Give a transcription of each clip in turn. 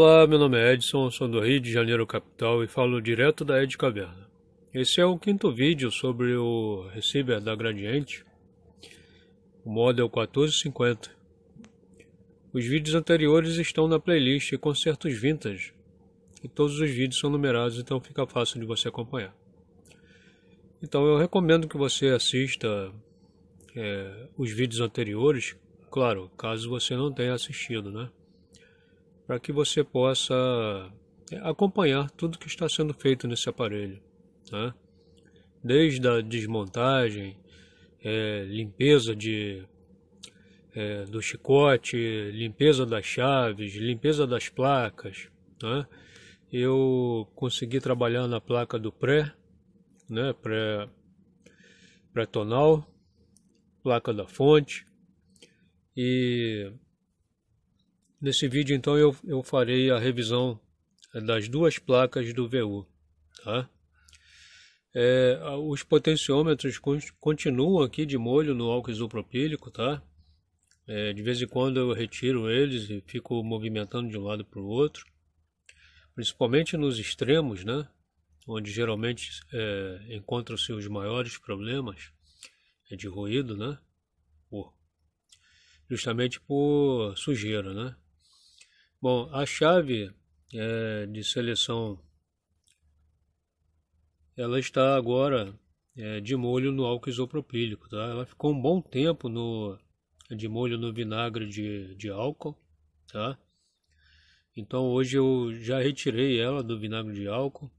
Olá, meu nome é Edson, sou do Rio de Janeiro capital e falo direto da Ed Caverna. Esse é o quinto vídeo sobre o receiver da Gradiente, o model é 1450. Os vídeos anteriores estão na playlist Concertos Vintage e todos os vídeos são numerados, então fica fácil de você acompanhar. Então eu recomendo que você assista é, os vídeos anteriores, claro, caso você não tenha assistido, né? para que você possa é, acompanhar tudo que está sendo feito nesse aparelho, tá? desde a desmontagem, é, limpeza de, é, do chicote, limpeza das chaves, limpeza das placas. Tá? Eu consegui trabalhar na placa do pré, né? pré, pré tonal, placa da fonte e Nesse vídeo então eu, eu farei a revisão eh, das duas placas do VU. Tá? É, os potenciômetros continuam aqui de molho no álcool isopropílico, tá? É, de vez em quando eu retiro eles e fico movimentando de um lado para o outro, principalmente nos extremos, né? Onde geralmente é, encontram-se os maiores problemas é, de ruído, né? Por, justamente por sujeira, né? Bom, a chave é, de seleção ela está agora é, de molho no álcool isopropílico. Tá? Ela ficou um bom tempo no, de molho no vinagre de, de álcool. Tá? Então hoje eu já retirei ela do vinagre de álcool.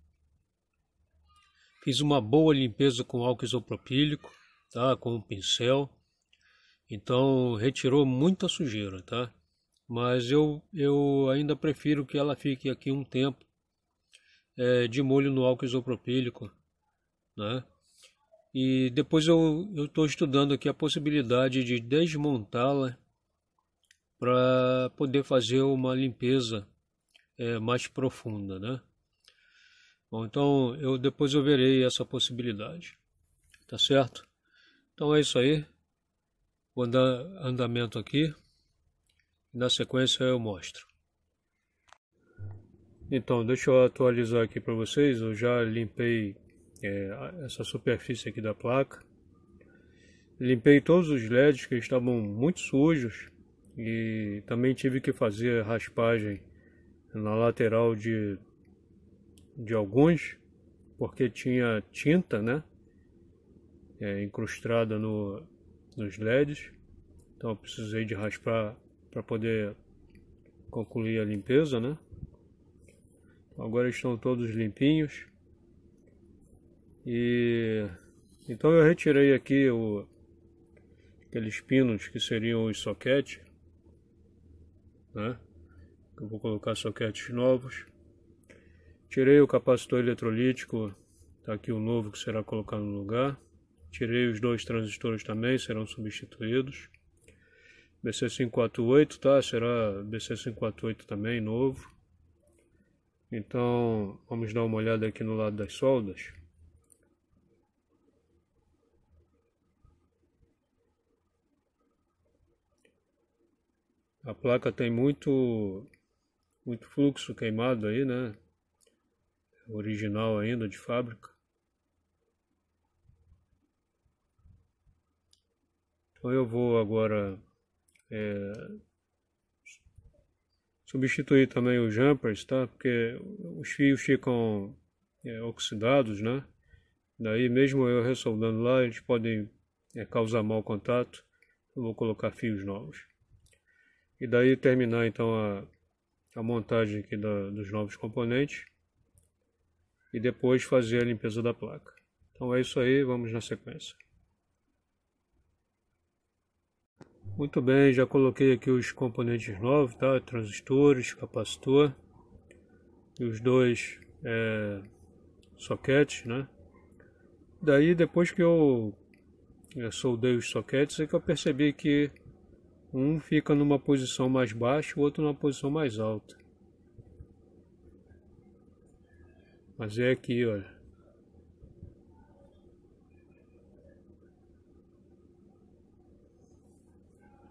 Fiz uma boa limpeza com álcool isopropílico, tá? com um pincel. Então retirou muita sujeira, tá? mas eu, eu ainda prefiro que ela fique aqui um tempo é, de molho no álcool isopropílico, né? E depois eu estou estudando aqui a possibilidade de desmontá-la para poder fazer uma limpeza é, mais profunda, né? Bom, então eu depois eu verei essa possibilidade, tá certo? Então é isso aí, vou dar andamento aqui. Na sequência eu mostro. Então, deixa eu atualizar aqui para vocês. Eu já limpei é, essa superfície aqui da placa. Limpei todos os LEDs que estavam muito sujos e também tive que fazer raspagem na lateral de, de alguns, porque tinha tinta, né? É, incrustada no, nos LEDs. Então eu precisei de raspar para poder concluir a limpeza, né? Então, agora estão todos limpinhos. E então eu retirei aqui o, aqueles pinos que seriam os soquetes, né? Eu vou colocar soquetes novos. Tirei o capacitor eletrolítico, tá aqui o novo que será colocado no lugar. Tirei os dois transistores também, serão substituídos. BC548, tá? Será BC548 também, novo. Então, vamos dar uma olhada aqui no lado das soldas. A placa tem muito, muito fluxo queimado aí, né? É original ainda, de fábrica. Então eu vou agora é, substituir também os jumpers, tá? Porque os fios ficam é, oxidados, né? Daí mesmo eu ressoldando lá, eles podem é, causar mau contato. Eu vou colocar fios novos. E daí terminar então a, a montagem aqui da, dos novos componentes. E depois fazer a limpeza da placa. Então é isso aí, vamos na sequência. Muito bem, já coloquei aqui os componentes novos, tá? transistores, capacitor e os dois é, soquetes, né? Daí depois que eu, eu é, soldei os soquetes, é que eu percebi que um fica numa posição mais baixa, o outro numa posição mais alta. Mas é aqui, olha.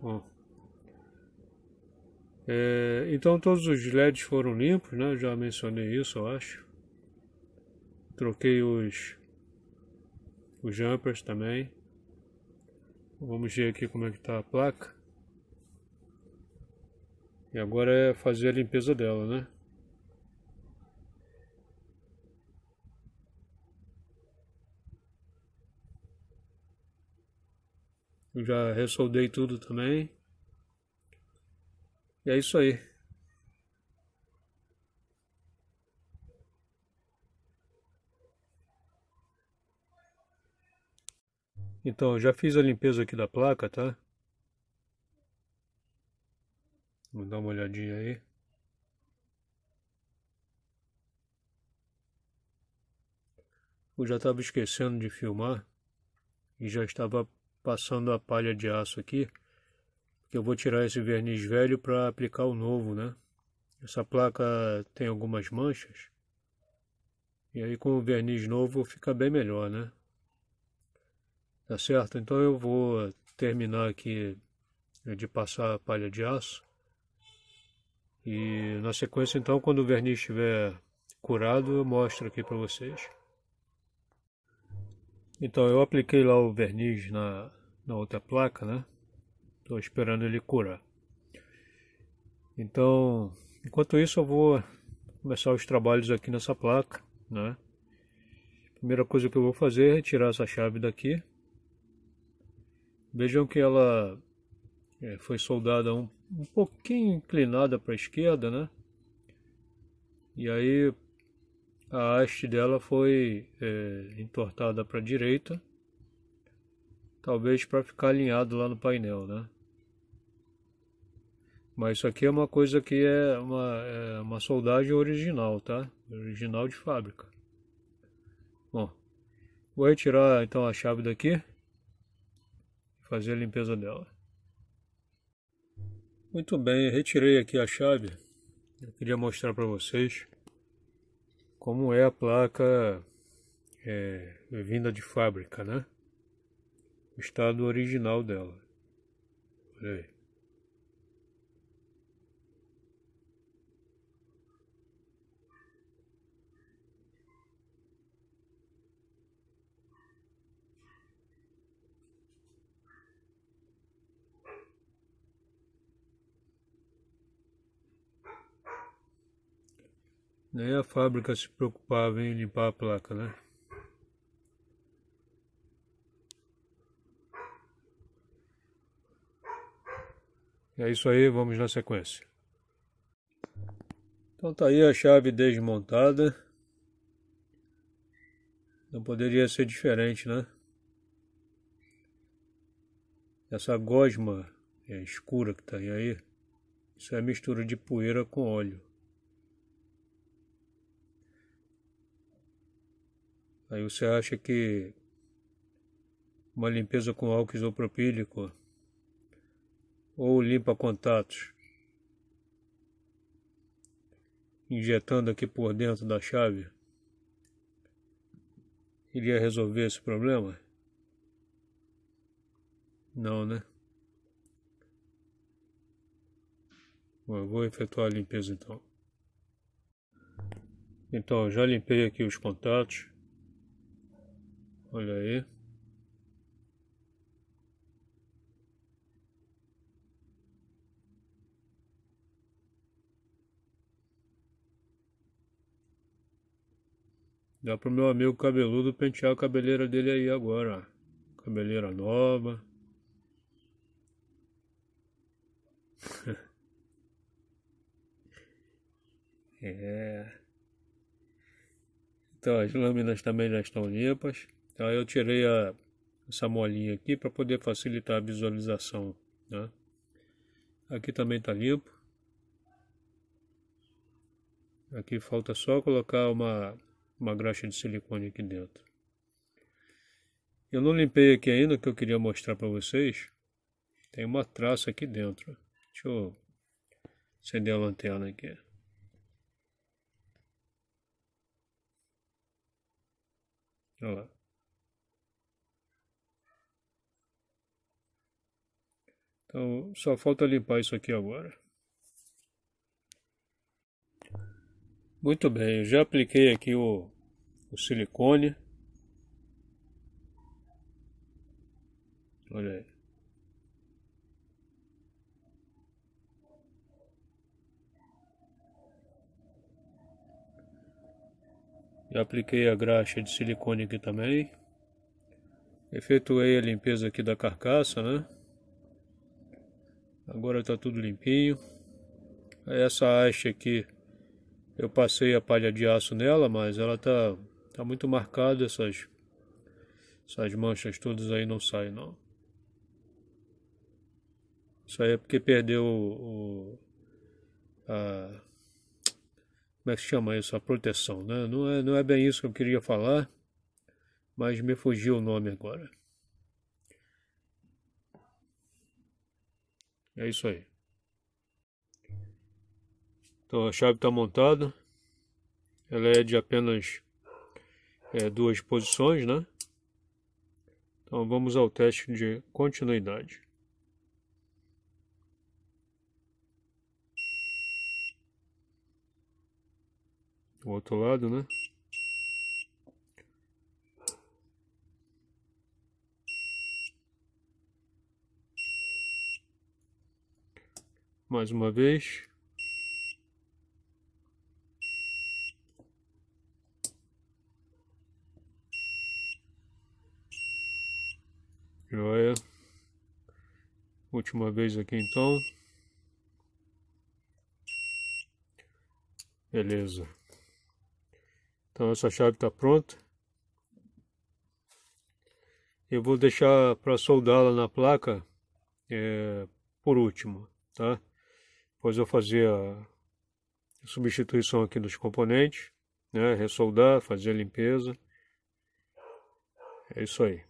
Hum. É, então todos os LEDs foram limpos, né? Já mencionei isso, eu acho. Troquei os, os jumpers também. Vamos ver aqui como é que está a placa. E agora é fazer a limpeza dela, né? Já ressoldei tudo também. E é isso aí. Então, já fiz a limpeza aqui da placa, tá? Vou dar uma olhadinha aí. Eu já estava esquecendo de filmar e já estava passando a palha de aço aqui, que eu vou tirar esse verniz velho para aplicar o novo, né? Essa placa tem algumas manchas. E aí com o verniz novo fica bem melhor, né? Tá certo? Então eu vou terminar aqui né, de passar a palha de aço. E na sequência então, quando o verniz estiver curado, eu mostro aqui para vocês. Então, eu apliquei lá o verniz na, na outra placa, né? Estou esperando ele curar. Então, enquanto isso, eu vou começar os trabalhos aqui nessa placa, né? Primeira coisa que eu vou fazer é tirar essa chave daqui. Vejam que ela é, foi soldada um, um pouquinho inclinada para a esquerda, né? E aí, a haste dela foi é, entortada para a direita, talvez para ficar alinhado lá no painel, né? Mas isso aqui é uma coisa que é uma, é uma soldagem original, tá? Original de fábrica. Bom, vou retirar então a chave daqui e fazer a limpeza dela. Muito bem, retirei aqui a chave. Eu queria mostrar para vocês como é a placa é, vinda de fábrica, né? O estado original dela. Olha aí. Nem a fábrica se preocupava em limpar a placa, né? É isso aí, vamos na sequência. Então tá aí a chave desmontada. Não poderia ser diferente, né? Essa gosma é escura que tá aí, isso é mistura de poeira com óleo. Aí você acha que uma limpeza com álcool isopropílico ou limpa contatos, injetando aqui por dentro da chave, iria resolver esse problema? Não, né? Bom, eu vou efetuar a limpeza então. Então, já limpei aqui os contatos. Olha aí. Dá pro meu amigo cabeludo pentear a cabeleira dele aí agora. Cabeleira nova. é. Então as lâminas também já estão limpas. Tá? Eu tirei a, essa molinha aqui para poder facilitar a visualização. Né? Aqui também está limpo. Aqui falta só colocar uma, uma graxa de silicone aqui dentro. Eu não limpei aqui ainda, que eu queria mostrar para vocês. Tem uma traça aqui dentro. Deixa eu acender a lanterna aqui. Olha lá. Então, só falta limpar isso aqui agora. Muito bem, eu já apliquei aqui o, o silicone. Olha aí. Já apliquei a graxa de silicone aqui também. Efetuei a limpeza aqui da carcaça, né? Agora está tudo limpinho. Essa haste aqui, eu passei a palha de aço nela, mas ela está tá muito marcada, essas, essas manchas todas aí não saem não. Isso aí é porque perdeu o, o a, como é que se chama isso? A proteção, né? Não é, não é bem isso que eu queria falar, mas me fugiu o nome agora. É isso aí. Então a chave está montada. Ela é de apenas é, duas posições, né? Então vamos ao teste de continuidade. O outro lado, né? mais uma vez. Joia. Última vez aqui então. Beleza. Então essa chave está pronta. Eu vou deixar para soldá-la na placa é, por último, tá? Depois eu fazia a substituição aqui dos componentes, né? Ressoldar, fazer a limpeza. É isso aí.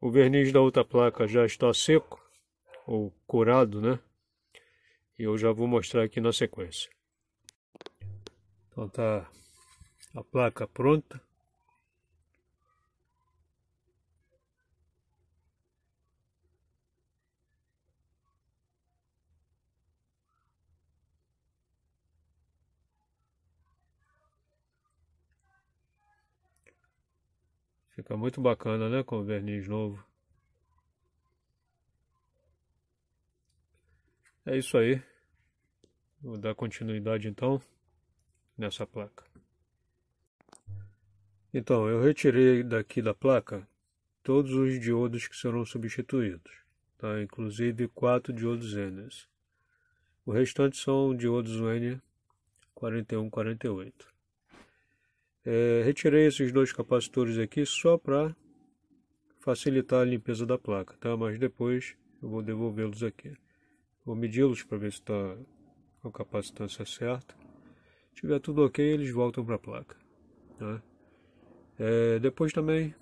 O verniz da outra placa já está seco, ou curado, né? E eu já vou mostrar aqui na sequência. Então tá a placa pronta. Fica muito bacana, né? Com o verniz novo. É isso aí. Vou dar continuidade então nessa placa. Então, eu retirei daqui da placa todos os diodos que serão substituídos, tá? inclusive quatro diodos N. O restante são diodos UN 4148. É, retirei esses dois capacitores aqui só para facilitar a limpeza da placa, tá? Mas depois eu vou devolvê-los aqui. Vou medi-los para ver se está com a capacitância certa. Se tiver tudo ok, eles voltam para a placa. Tá? É, depois também,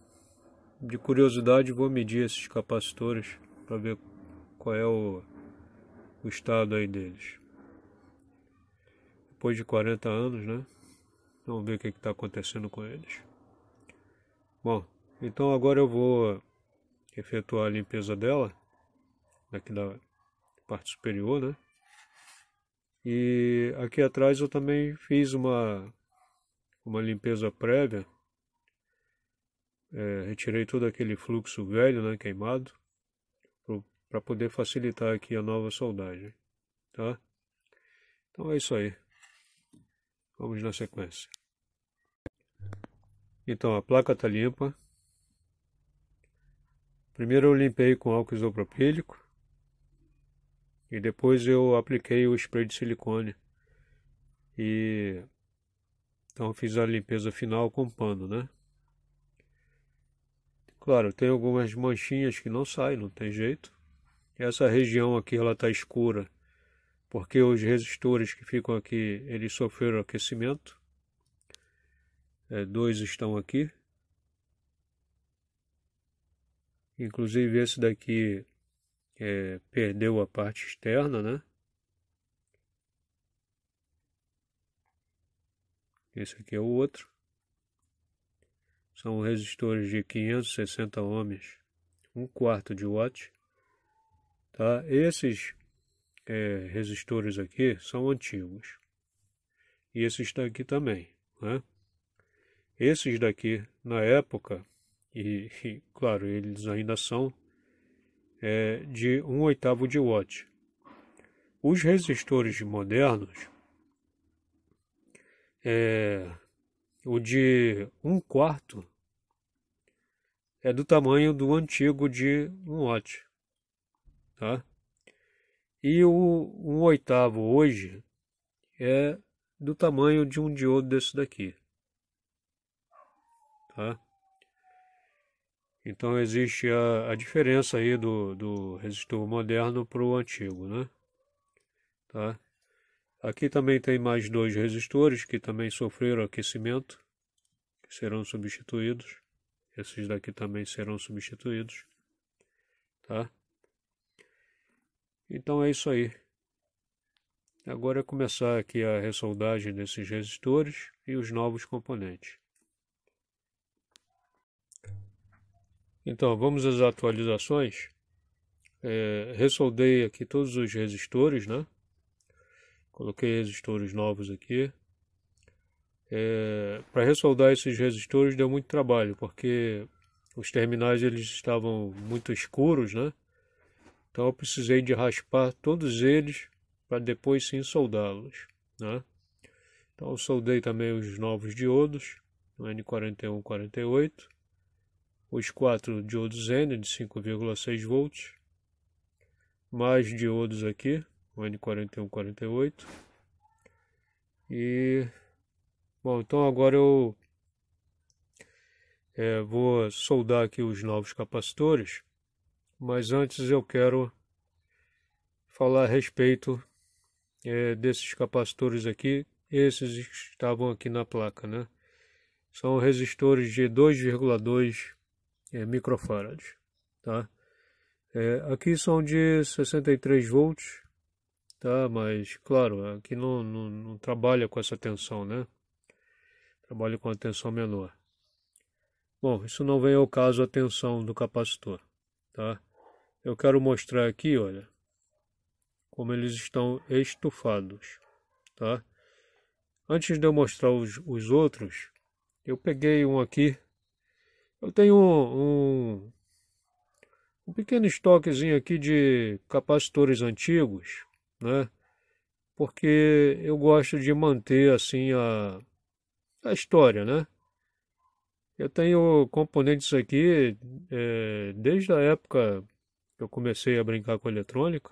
de curiosidade, vou medir esses capacitores para ver qual é o, o estado aí deles. Depois de 40 anos, né? Vamos ver o que é está acontecendo com eles. Bom, então agora eu vou efetuar a limpeza dela, aqui né, da parte superior, né? E aqui atrás eu também fiz uma, uma limpeza prévia. É, retirei todo aquele fluxo velho, né, queimado, para poder facilitar aqui a nova soldagem, tá? Então é isso aí. Vamos na sequência. Então, a placa está limpa. Primeiro eu limpei com álcool isopropílico. E depois eu apliquei o spray de silicone. E... Então fiz a limpeza final com pano, né? Claro, tem algumas manchinhas que não saem, não tem jeito. Essa região aqui ela está escura, porque os resistores que ficam aqui, eles sofreram aquecimento. É, dois estão aqui. Inclusive esse daqui é, perdeu a parte externa, né? Esse aqui é o outro. São resistores de 560 ohms, um quarto de watt. Tá? Esses é, resistores aqui são antigos. E esses daqui também, né? Esses daqui, na época, e, e claro, eles ainda são, é, de 1 oitavo de watt. Os resistores modernos, é, o de 1 quarto, é do tamanho do antigo de 1 watt. Tá? E o 1 oitavo hoje é do tamanho de um diodo desse daqui. Tá? Então existe a, a diferença aí do, do resistor moderno para o antigo, né? Tá? Aqui também tem mais dois resistores que também sofreram aquecimento, que serão substituídos. Esses daqui também serão substituídos, tá? Então é isso aí. Agora é começar aqui a ressoldagem desses resistores e os novos componentes. Então, vamos às atualizações. É, ressoldei aqui todos os resistores, né? Coloquei resistores novos aqui. É, Para ressoldar esses resistores deu muito trabalho, porque os terminais eles estavam muito escuros, né? Então eu precisei de raspar todos eles para depois sim soldá-los, né? Então soldei também os novos diodos, o N4148 os quatro diodos N de 5,6 volts, mais diodos aqui, o N4148. E bom, então agora eu é, vou soldar aqui os novos capacitores, mas antes eu quero falar a respeito é, desses capacitores aqui, esses que estavam aqui na placa, né? São resistores de 2,2 é, microfarads. Tá? É, aqui são de 63 volts, tá? mas claro, aqui não, não, não trabalha com essa tensão, né? trabalha com a tensão menor. Bom, isso não vem ao caso a tensão do capacitor. Tá? Eu quero mostrar aqui, olha, como eles estão estufados. Tá? Antes de eu mostrar os, os outros, eu peguei um aqui eu tenho um, um pequeno estoquezinho aqui de capacitores antigos, né? Porque eu gosto de manter assim a, a história, né? Eu tenho componentes aqui é, desde a época que eu comecei a brincar com eletrônica,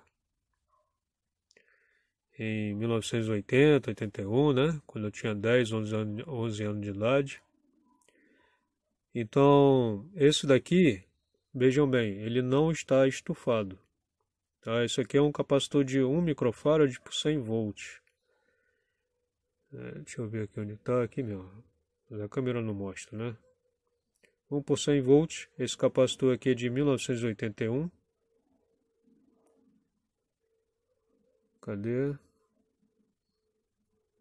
em 1980, 81, né? Quando eu tinha 10, 11 11 anos de idade. Então, esse daqui, vejam bem, ele não está estufado. Tá? Isso aqui é um capacitor de 1 microfarad por 100 volts. É, deixa eu ver aqui onde está, aqui mesmo. A câmera não mostra, né? 1 por 100 volts, esse capacitor aqui é de 1981. Cadê?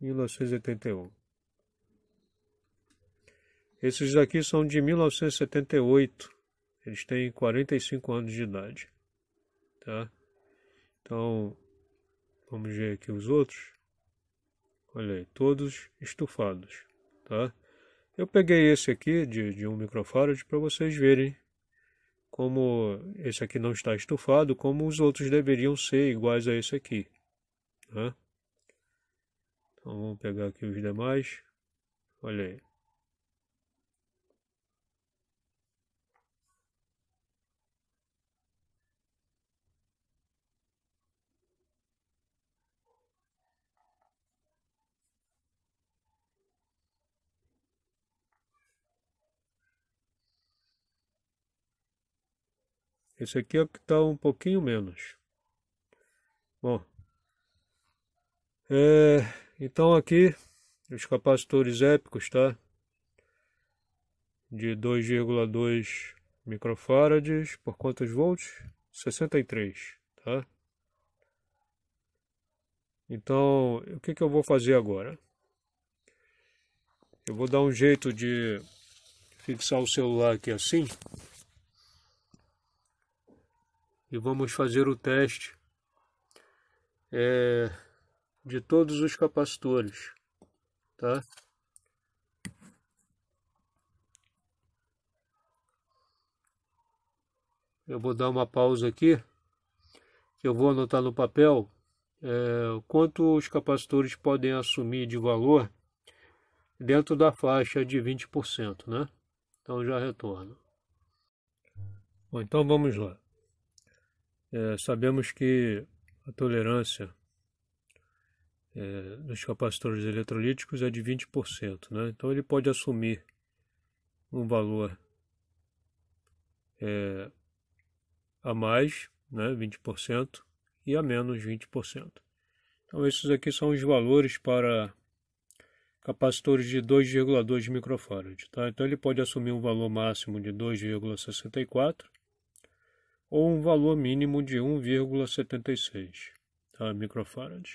1981. Esses daqui são de 1978. Eles têm 45 anos de idade. Tá? Então, vamos ver aqui os outros. Olha aí, todos estufados. Tá? Eu peguei esse aqui de, de um microfarad para vocês verem como esse aqui não está estufado, como os outros deveriam ser iguais a esse aqui. Tá? Então vamos pegar aqui os demais. Olha aí. Esse aqui é o que está um pouquinho menos. Bom, é, então aqui os capacitores épicos, tá? De 2,2 microfarads por quantos volts? 63, tá? Então, o que, que eu vou fazer agora? Eu vou dar um jeito de fixar o celular aqui assim, e vamos fazer o teste é, de todos os capacitores, tá? Eu vou dar uma pausa aqui, que eu vou anotar no papel é, quanto os capacitores podem assumir de valor dentro da faixa de 20%, né? Então já retorno. Bom, então vamos lá. É, sabemos que a tolerância é, dos capacitores eletrolíticos é de 20%, né? então ele pode assumir um valor é, a mais, né, 20%, e a menos 20%. Então esses aqui são os valores para capacitores de 2,2 microfarad. Tá? Então ele pode assumir um valor máximo de 2,64 ou um valor mínimo de 1,76 tá? microfarad.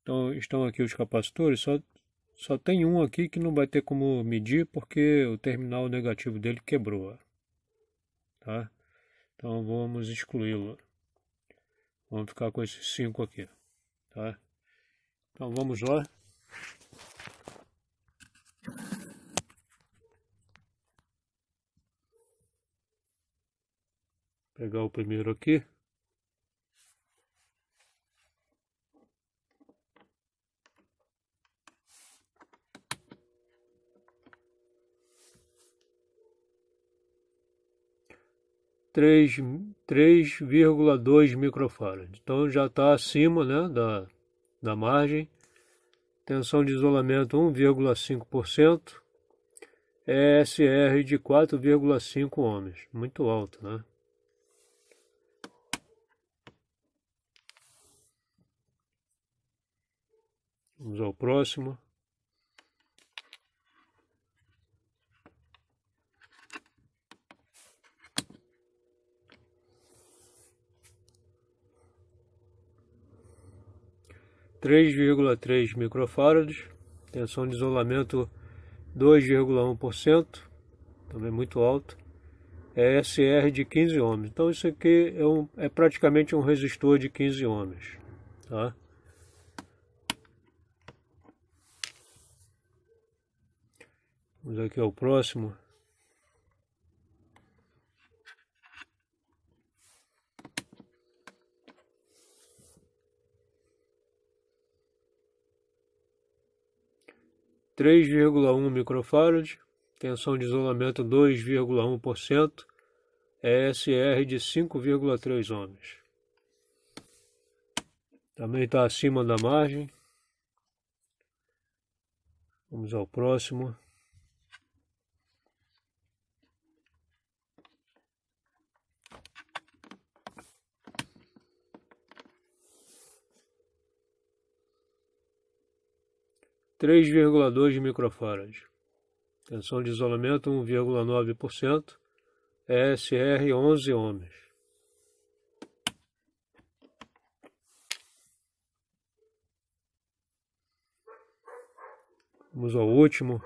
Então, estão aqui os capacitores, só, só tem um aqui que não vai ter como medir porque o terminal negativo dele quebrou. Tá? Então, vamos excluí-lo. Vamos ficar com esses cinco aqui. Tá? Então, vamos lá. pegar o primeiro aqui. três vírgula dois microfarad. Então já está acima né, da, da margem. Tensão de isolamento 1,5%. ESR de 4,5 ohms. Muito alto, né? Vamos ao próximo. Três vírgula três microfarads, tensão de isolamento dois vírgula um por cento, também muito alto, é SR de 15 ohms. Então isso aqui é, um, é praticamente um resistor de 15 ohms. Tá? Vamos aqui ao é próximo. Três vírgula um microfarad, tensão de isolamento dois vírgula um por cento, ESR de cinco vírgula três ohms. Também está acima da margem. Vamos ao próximo. 3,2 microfarads. Tensão de isolamento 1,9%. ESR 11 ohms. Vamos ao último.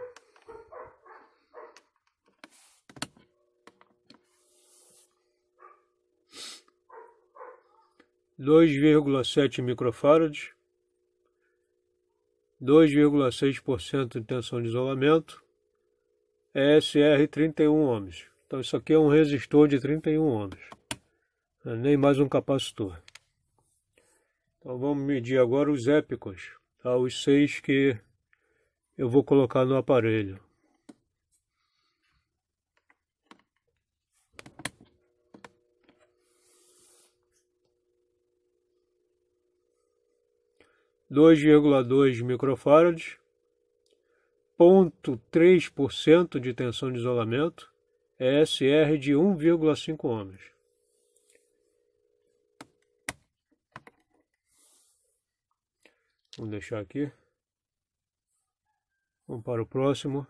Dois vírgula sete microfarads, 2,6% de tensão de isolamento, SR 31 ohms. Então isso aqui é um resistor de 31 ohms, é nem mais um capacitor. Então vamos medir agora os épicos, tá? os seis que eu vou colocar no aparelho. 2,2 microfarads, 0,3% de tensão de isolamento, ESR de 1,5 ohms. Vamos deixar aqui. Vamos para o próximo.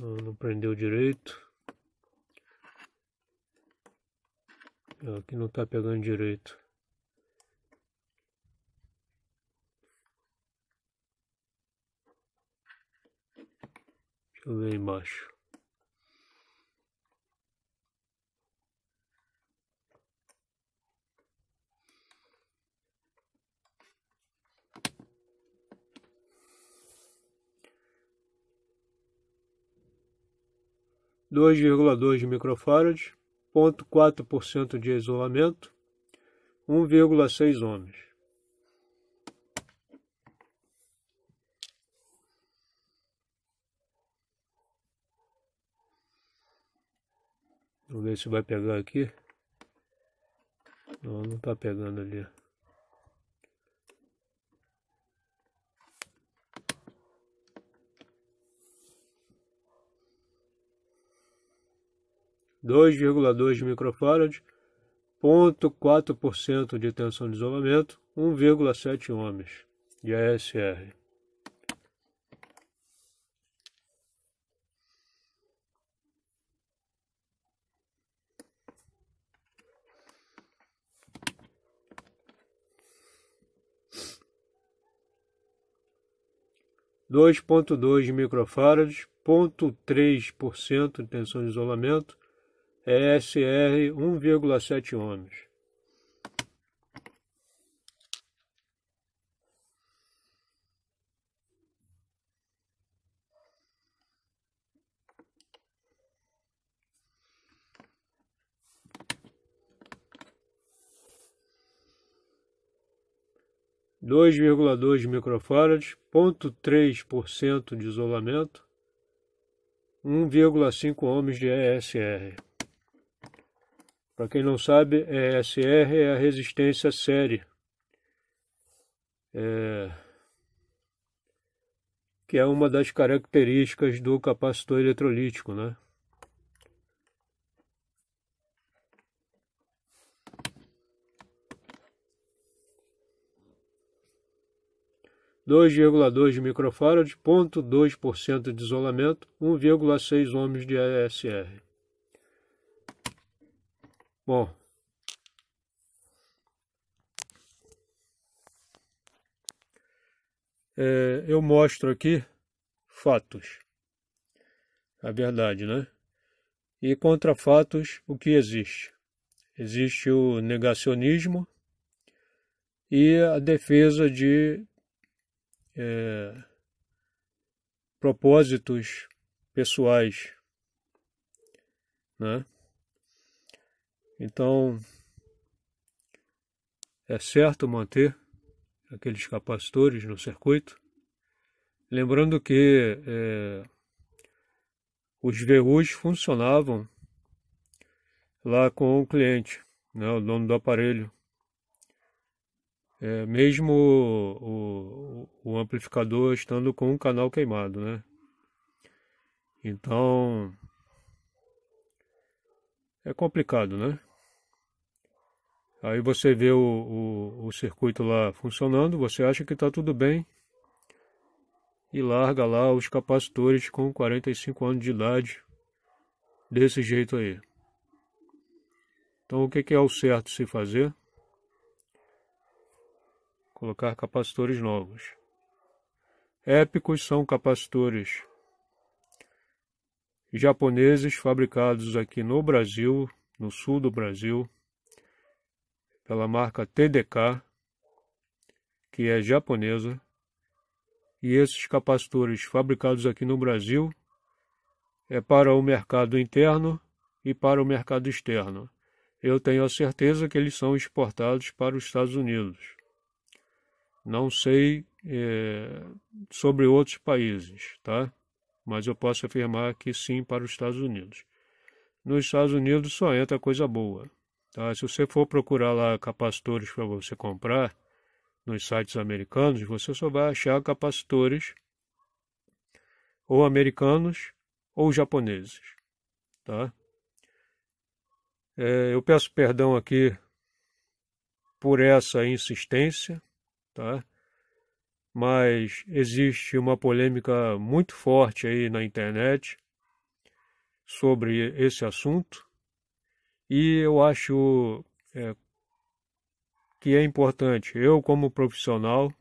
Não prendeu direito. Aqui não está pegando direito. Deixa eu ver embaixo. dois vírgula dois microfarads cento de isolamento, 1,6 ohms Vamos ver se vai pegar aqui. Não, não está pegando ali. 2,2 microfarad, 0,4% de tensão de isolamento, 1,7 ohms de ASR. dois ponto dois microfarads, ponto três por cento de tensão de isolamento, ESR 1,7 ohms. dois vírgula dois microfarads, ponto três por cento de isolamento, um vírgula cinco ohms de ESR. Para quem não sabe, ESR é, é a resistência série, é, que é uma das características do capacitor eletrolítico, né? dois microfarads, dois por cento de isolamento, 1,6 ohms de ESR. Bom. É, eu mostro aqui fatos. A verdade, né? E contra fatos, o que existe? Existe o negacionismo e a defesa de é, propósitos pessoais, né? Então, é certo manter aqueles capacitores no circuito. Lembrando que é, os VUs funcionavam lá com o cliente, né, o dono do aparelho. É, mesmo o, o, o, amplificador estando com o canal queimado, né? Então é complicado, né? Aí você vê o, o, o circuito lá funcionando, você acha que está tudo bem e larga lá os capacitores com 45 anos de idade desse jeito aí. Então o que, que é o certo se fazer? Colocar capacitores novos. Épicos são capacitores japoneses fabricados aqui no Brasil, no sul do Brasil, pela marca TDK, que é japonesa, e esses capacitores fabricados aqui no Brasil é para o mercado interno e para o mercado externo. Eu tenho a certeza que eles são exportados para os Estados Unidos. Não sei é, sobre outros países, tá? Mas eu posso afirmar que sim para os Estados Unidos. Nos Estados Unidos só entra coisa boa. Tá? Se você for procurar lá capacitores para você comprar nos sites americanos, você só vai achar capacitores ou americanos ou japoneses. Tá? É, eu peço perdão aqui por essa insistência, tá? mas existe uma polêmica muito forte aí na internet sobre esse assunto. E eu acho é, que é importante, eu como profissional,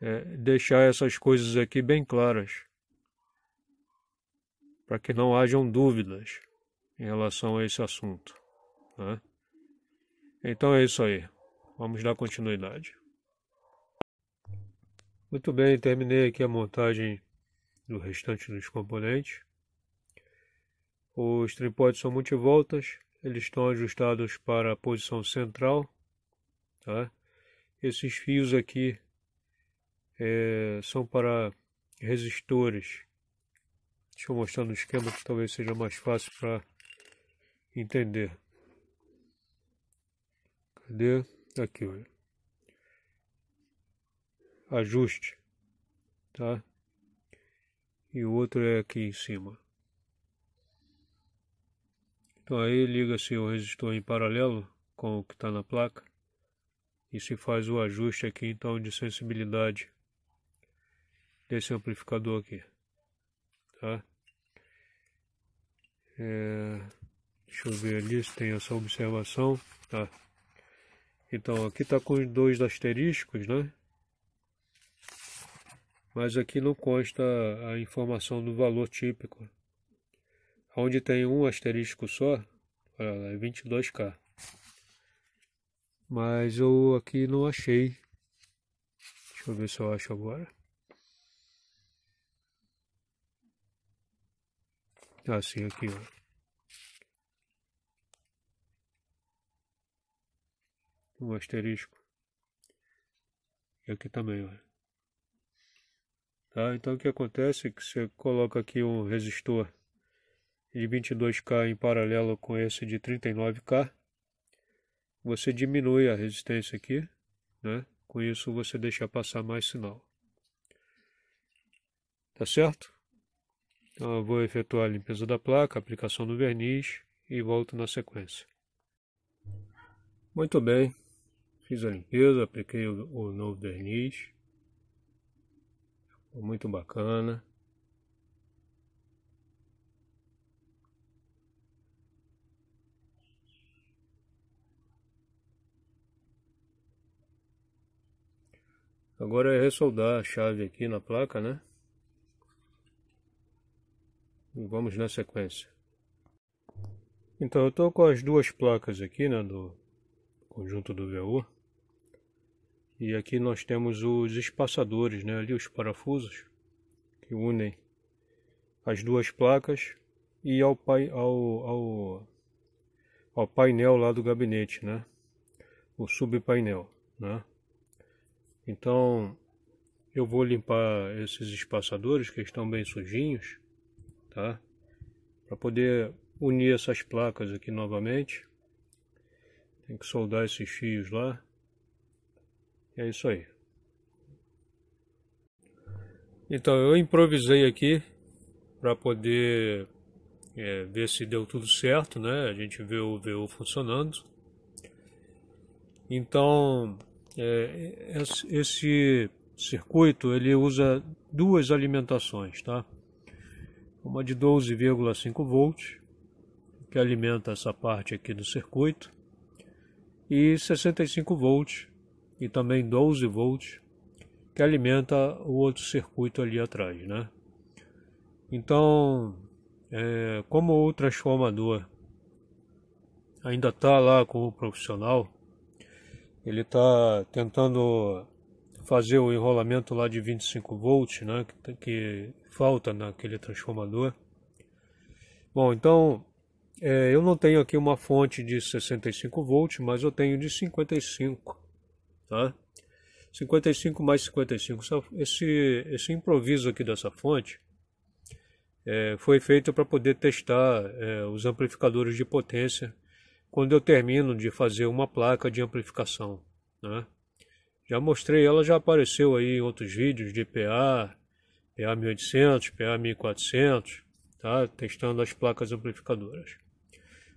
é, deixar essas coisas aqui bem claras, para que não hajam dúvidas em relação a esse assunto. Né? Então é isso aí, vamos dar continuidade. Muito bem, terminei aqui a montagem do restante dos componentes. Os tripodes são multivoltas, eles estão ajustados para a posição central. Tá? Esses fios aqui é, são para resistores. Deixa eu mostrar no esquema que talvez seja mais fácil para entender. Cadê? Aqui, olha. Ajuste, tá? E o outro é aqui em cima. Então aí liga-se o resistor em paralelo com o que está na placa e se faz o ajuste aqui então de sensibilidade desse amplificador aqui, tá? É, deixa eu ver ali se tem essa observação, tá? Então aqui está com os dois asteriscos, né? Mas aqui não consta a informação do valor típico onde tem um asterisco só, olha lá, é 22K. Mas eu aqui não achei. Deixa eu ver se eu acho agora. Assim aqui, ó. Um asterisco. E aqui também, ó. Tá, então o que acontece é que você coloca aqui um resistor de 22K em paralelo com esse de 39K, você diminui a resistência aqui, né? Com isso você deixa passar mais sinal. Tá certo? Então eu vou efetuar a limpeza da placa, aplicação do verniz e volto na sequência. Muito bem, fiz a limpeza, apliquei o, o novo verniz, ficou muito bacana. Agora é ressoldar a chave aqui na placa, né? E vamos na sequência. Então eu estou com as duas placas aqui, né, do conjunto do VU. E aqui nós temos os espaçadores, né, ali os parafusos que unem as duas placas e ao, pai, ao, ao, ao painel lá do gabinete, né? O subpainel, né? Então, eu vou limpar esses espaçadores que estão bem sujinhos, tá? Para poder unir essas placas aqui novamente. Tem que soldar esses fios lá. E é isso aí. Então, eu improvisei aqui para poder é, ver se deu tudo certo, né? A gente vê o VU funcionando. Então, é, esse circuito ele usa duas alimentações, tá? Uma de 12,5 volts que alimenta essa parte aqui do circuito e 65 volts e também 12 volts que alimenta o outro circuito ali atrás, né? Então, é, como o transformador ainda está lá com o profissional ele está tentando fazer o enrolamento lá de 25 volts, né, que, tá, que falta naquele transformador. Bom, então é, eu não tenho aqui uma fonte de 65 volts, mas eu tenho de 55, tá? 55 mais 55. Esse, esse improviso aqui dessa fonte é, foi feito para poder testar é, os amplificadores de potência quando eu termino de fazer uma placa de amplificação. Né? Já mostrei, ela já apareceu aí em outros vídeos de PA, PA 1800, PA 1400, tá? testando as placas amplificadoras.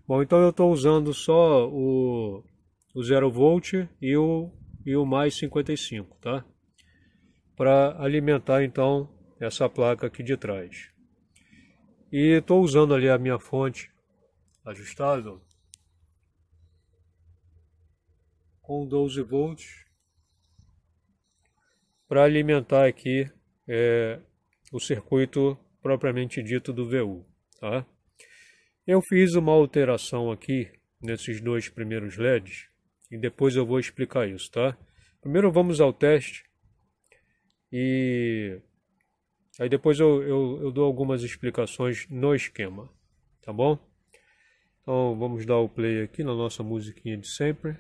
Bom, então eu estou usando só o, o 0 v e o, e o mais 55, tá? Para alimentar então essa placa aqui de trás. E estou usando ali a minha fonte ajustável com 12 volts para alimentar aqui é, o circuito propriamente dito do VU. Tá? Eu fiz uma alteração aqui nesses dois primeiros LEDs e depois eu vou explicar isso, tá? Primeiro vamos ao teste e aí depois eu, eu, eu dou algumas explicações no esquema, tá bom? Então vamos dar o play aqui na nossa musiquinha de sempre.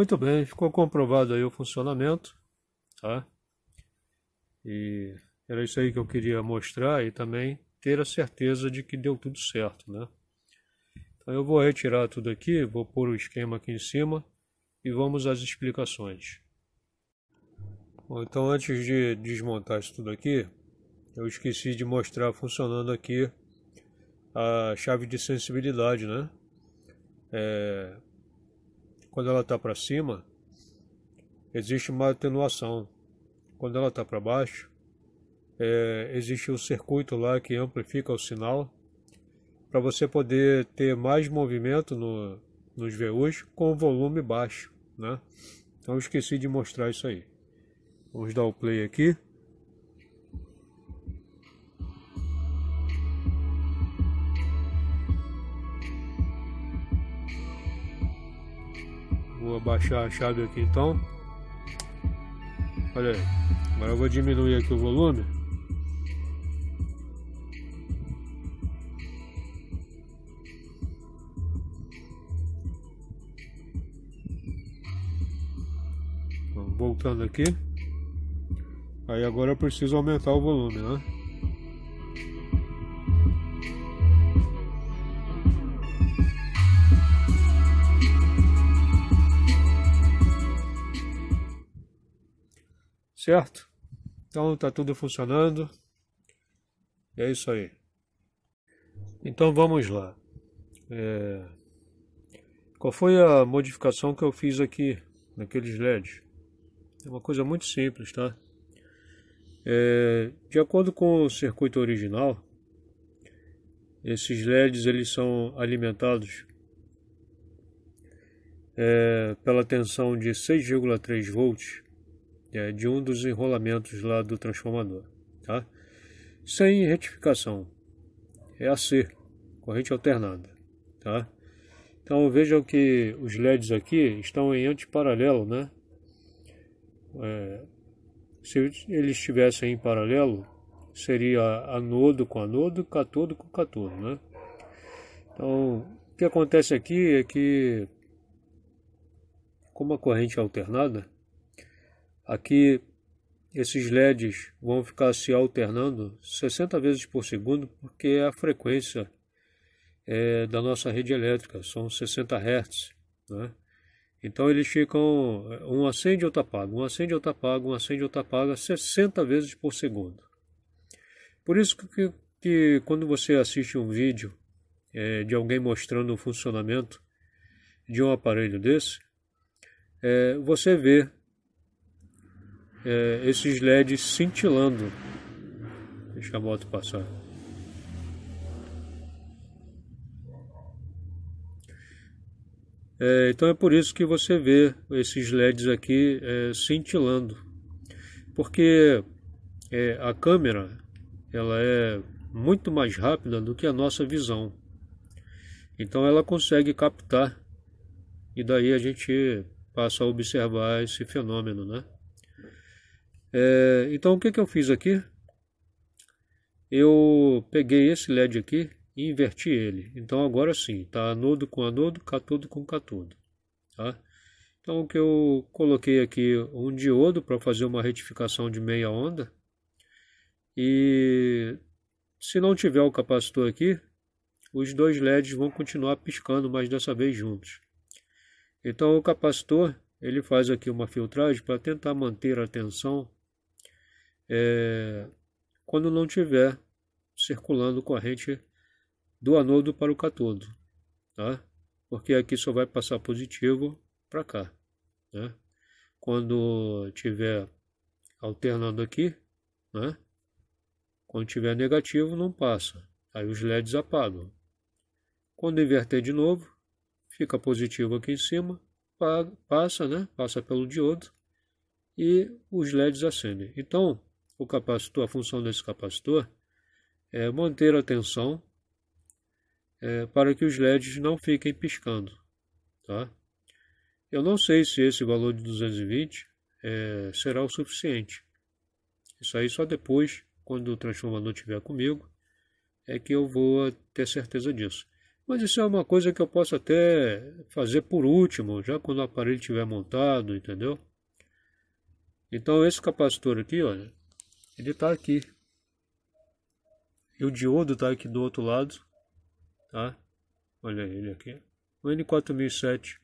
Muito bem, ficou comprovado aí o funcionamento, tá? E era isso aí que eu queria mostrar e também ter a certeza de que deu tudo certo, né? Então eu vou retirar tudo aqui, vou pôr o esquema aqui em cima e vamos às explicações. Bom, então antes de desmontar isso tudo aqui, eu esqueci de mostrar funcionando aqui a chave de sensibilidade, né? É, quando ela está para cima, existe uma atenuação. Quando ela está para baixo, é, existe o um circuito lá que amplifica o sinal para você poder ter mais movimento no, nos VUs com volume baixo, né? Então esqueci de mostrar isso aí. Vamos dar o play aqui. Vou abaixar a chave aqui então. Olha aí. Agora eu vou diminuir aqui o volume. Voltando aqui. Aí agora eu preciso aumentar o volume, né? certo? Então tá tudo funcionando. É isso aí. Então vamos lá. É... Qual foi a modificação que eu fiz aqui naqueles LEDs? É uma coisa muito simples, tá? É... De acordo com o circuito original, esses LEDs eles são alimentados é... pela tensão de 6,3 volts é, de um dos enrolamentos lá do transformador, tá? Sem retificação, é AC, corrente alternada, tá? Então vejam que os LEDs aqui estão em antiparalelo, né? É, se eles estivessem em paralelo, seria anodo com anodo, catodo com catodo, né? Então, o que acontece aqui é que, como a corrente é alternada, Aqui esses LEDs vão ficar se alternando 60 vezes por segundo, porque é a frequência é, da nossa rede elétrica, são 60 Hz. Né? Então eles ficam, é, um acende, outro apaga, um acende, outro apaga, um acende, outro apaga, 60 vezes por segundo. Por isso que, que quando você assiste um vídeo é, de alguém mostrando o funcionamento de um aparelho desse, é, você vê é, esses LEDs cintilando. Deixa a moto passar. É, então é por isso que você vê esses LEDs aqui é, cintilando, porque é, a câmera ela é muito mais rápida do que a nossa visão. Então ela consegue captar e daí a gente passa a observar esse fenômeno, né? É, então o que, que eu fiz aqui? Eu peguei esse LED aqui e inverti ele. Então agora sim, tá anodo com anodo, catodo com catodo. Tá? Então o que eu coloquei aqui um diodo para fazer uma retificação de meia onda. E se não tiver o capacitor aqui, os dois LEDs vão continuar piscando, mas dessa vez juntos. Então o capacitor ele faz aqui uma filtragem para tentar manter a tensão é, quando não tiver circulando corrente do anodo para o catodo, tá? porque aqui só vai passar positivo para cá. Né? Quando tiver alternando aqui, né? quando tiver negativo, não passa. Aí os LEDs apagam. Quando inverter de novo, fica positivo aqui em cima, passa, né? passa pelo diodo e os LEDs acendem. Então, o capacitor, a função desse capacitor é manter a tensão é, para que os LEDs não fiquem piscando. Tá? Eu não sei se esse valor de 220 é, será o suficiente. Isso aí só depois, quando o transformador estiver comigo, é que eu vou ter certeza disso. Mas isso é uma coisa que eu posso até fazer por último, já quando o aparelho estiver montado, entendeu? Então esse capacitor aqui, olha, ele está aqui. E o diodo está aqui do outro lado, tá? Olha ele aqui, o N4007.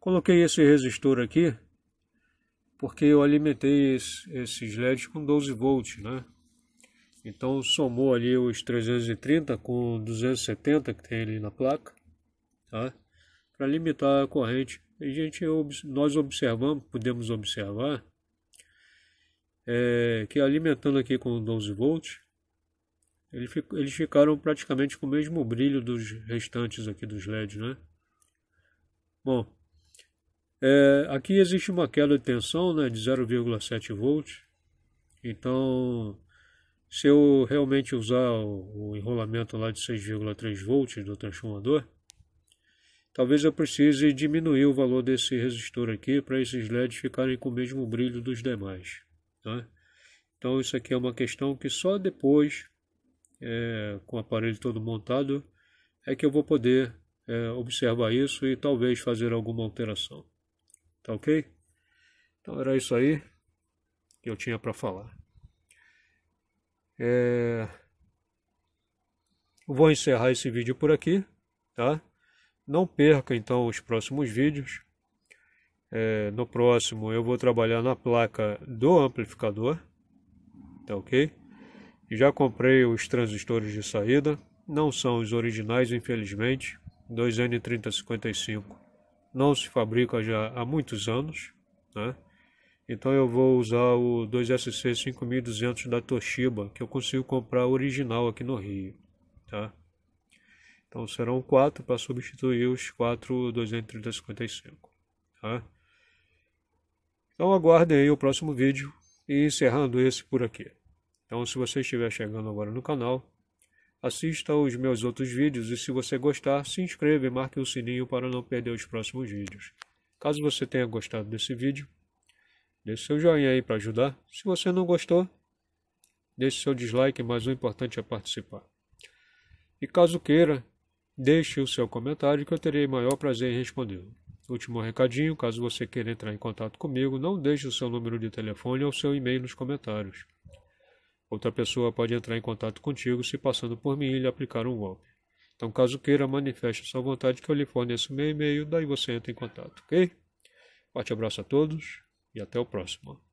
Coloquei esse resistor aqui, porque eu alimentei esses LEDs com 12 volts, né? Então somou ali os 330 com 270 que tem ali na placa, tá? Para limitar a corrente. a gente, nós observamos, podemos observar é, que alimentando aqui com 12 volts, ele, eles ficaram praticamente com o mesmo brilho dos restantes aqui dos LEDs, né? Bom, é, aqui existe uma queda de tensão né, de 0,7 volts, então se eu realmente usar o, o enrolamento lá de 6,3 volts do transformador, talvez eu precise diminuir o valor desse resistor aqui para esses LEDs ficarem com o mesmo brilho dos demais. Né? Então isso aqui é uma questão que só depois, é, com o aparelho todo montado, é que eu vou poder é, observar isso e talvez fazer alguma alteração. Tá ok? Então era isso aí que eu tinha para falar. É... Vou encerrar esse vídeo por aqui, tá? Não perca então os próximos vídeos. É, no próximo eu vou trabalhar na placa do amplificador, tá ok? Já comprei os transistores de saída, não são os originais infelizmente, 2N3055 não se fabrica já há muitos anos, né? Então eu vou usar o 2SC5200 da Toshiba, que eu consigo comprar original aqui no Rio, tá? Então serão quatro para substituir os quatro 2 n tá? Então aguardem aí o próximo vídeo e encerrando esse por aqui. Então se você estiver chegando agora no canal, assista aos meus outros vídeos e se você gostar, se inscreva e marque o sininho para não perder os próximos vídeos. Caso você tenha gostado desse vídeo, deixe seu joinha aí para ajudar. Se você não gostou, deixe seu dislike, mas o importante é participar. E caso queira, deixe o seu comentário que eu terei maior prazer em respondê-lo. Último recadinho, caso você queira entrar em contato comigo, não deixe o seu número de telefone ou seu e-mail nos comentários. Outra pessoa pode entrar em contato contigo se passando por mim e lhe aplicar um golpe. Então, caso queira, manifeste sua vontade que eu lhe forneço meu e-mail, daí você entra em contato, ok? Forte abraço a todos e até o próximo.